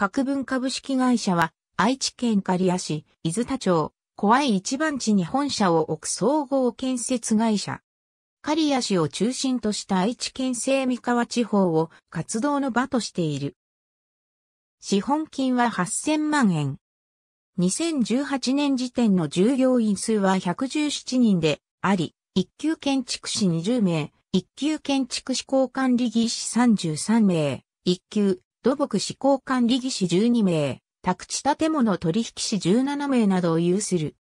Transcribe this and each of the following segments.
核文株式会社は、愛知県刈谷市、伊豆田町、小愛一番地に本社を置く総合建設会社。刈谷市を中心とした愛知県西三河地方を活動の場としている。資本金は8000万円。2018年時点の従業員数は117人であり、一級建築士20名、一級建築士交管理技士33名、一級土木施工管理技師12名、宅地建物取引士17名などを有する。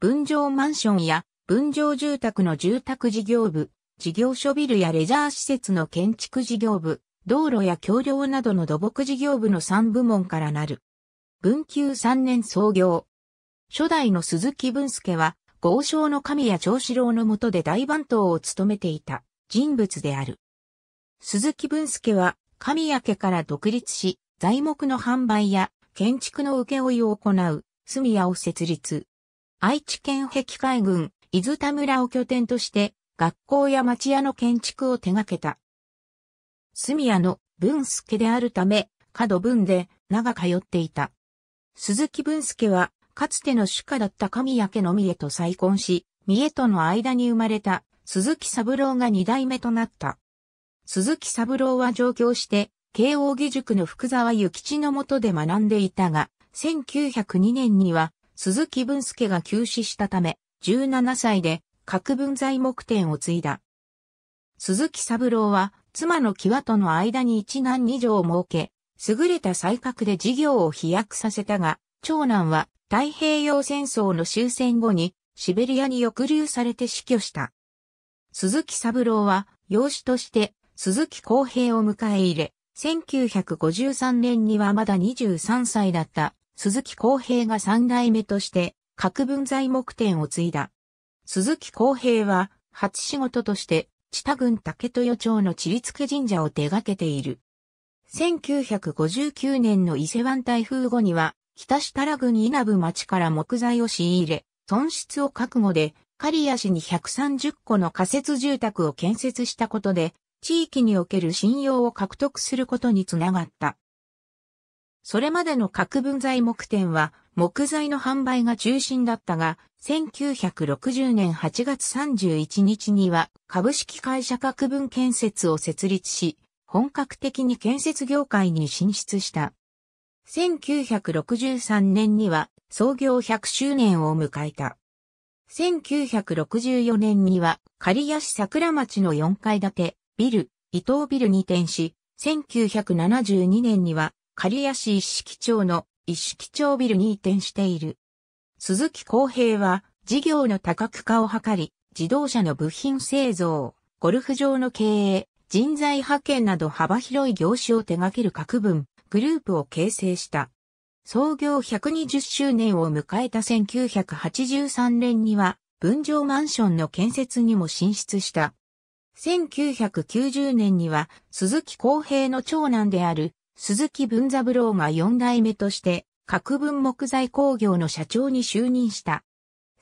分譲マンションや分譲住宅の住宅事業部、事業所ビルやレジャー施設の建築事業部、道路や橋梁などの土木事業部の3部門からなる。文久3年創業。初代の鈴木文介は、豪商の神谷長四郎の下で大番頭を務めていた人物である。鈴木文介は神谷家から独立し、材木の販売や建築の請負を行う、住屋を設立。愛知県壁海軍、伊豆田村を拠点として、学校や町屋の建築を手掛けた。住屋の文助であるため、角文で長通っていた。鈴木文助は、かつての主家だった神谷家の三重と再婚し、三重との間に生まれた鈴木三郎が二代目となった。鈴木三郎は上京して、慶応義塾の福沢諭吉の下で学んでいたが、1902年には鈴木文介が急死したため、17歳で各文在木店を継いだ。鈴木三郎は妻の際との間に一男二女を設け、優れた才覚で事業を飛躍させたが、長男は太平洋戦争の終戦後にシベリアに抑留されて死去した。鈴木三郎は養子として鈴木康平を迎え入れ、1953年にはまだ23歳だった鈴木康平が三代目として各分在木店を継いだ。鈴木康平は初仕事として知田郡竹豊町の地立家神社を手掛けている。1959年の伊勢湾台風後には北設楽郡稲部町から木材を仕入れ、損失を覚悟で、刈谷市に130戸の仮設住宅を建設したことで、地域における信用を獲得することにつながった。それまでの核分材木店は木材の販売が中心だったが、1960年8月31日には株式会社核分建設を設立し、本格的に建設業界に進出した。1963年には創業100周年を迎えた。1964年には、刈谷市桜町の4階建て、ビル、伊東ビルに転し、1972年には、刈谷市一式町の一式町ビルに移転している。鈴木康平は、事業の多角化を図り、自動車の部品製造、ゴルフ場の経営、人材派遣など幅広い業種を手掛ける各分、グループを形成した。創業120周年を迎えた1983年には、分譲マンションの建設にも進出した。1990年には鈴木康平の長男である鈴木文三郎が四代目として各分木材工業の社長に就任した。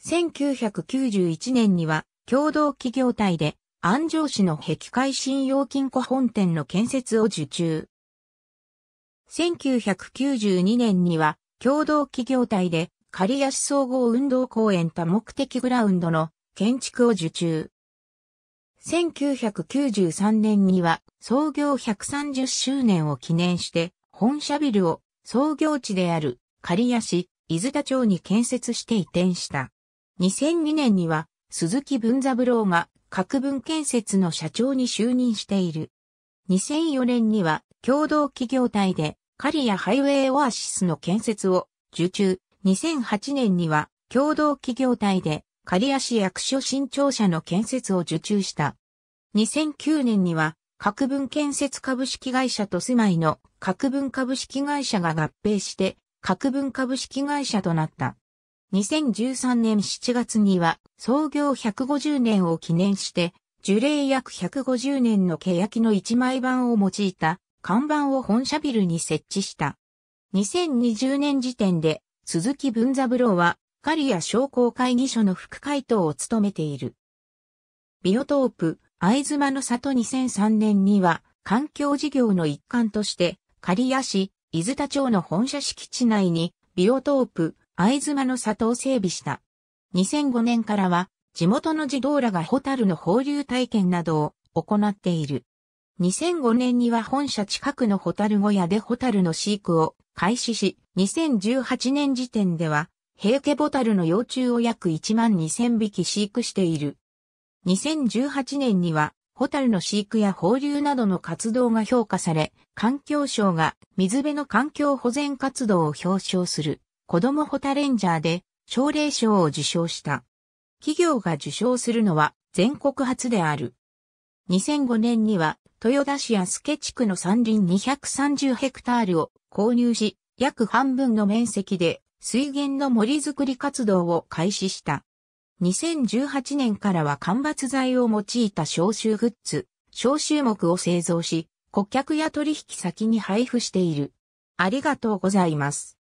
1991年には共同企業体で安城市の壁海信用金庫本店の建設を受注。1992年には共同企業体で刈谷総合運動公園多目的グラウンドの建築を受注。1993年には創業130周年を記念して本社ビルを創業地である刈谷市伊豆田町に建設して移転した。2002年には鈴木文三郎が核分建設の社長に就任している。2004年には共同企業体で刈谷ハイウェイオアシスの建設を受注。2008年には共同企業体で刈谷市役所新庁舎の建設を受注した。2009年には、核分建設株式会社と住まいの核分株式会社が合併して、核分株式会社となった。2013年7月には創業150年を記念して、樹齢約150年の欅の一枚板を用いた看板を本社ビルに設置した。2020年時点で鈴木文三郎は刈谷商工会議所の副会頭を務めている。ビオトープ、藍妻の里2003年には、環境事業の一環として、刈谷市、伊豆田町の本社敷地内に、ビオトープ、藍妻の里を整備した。2005年からは、地元の児童らがホタルの放流体験などを行っている。2005年には本社近くのホタル小屋でホタルの飼育を開始し、2018年時点では平家ボタルの幼虫を約1万2000匹飼育している。2018年には、ホタルの飼育や放流などの活動が評価され、環境省が水辺の環境保全活動を表彰する子供ホタレンジャーで奨励賞を受賞した。企業が受賞するのは全国初である。2005年には豊田市安助地区の山林230ヘクタールを購入し、約半分の面積で水源の森づくり活動を開始した。2018年からは間伐材を用いた消臭グッズ、消臭木を製造し、顧客や取引先に配布している。ありがとうございます。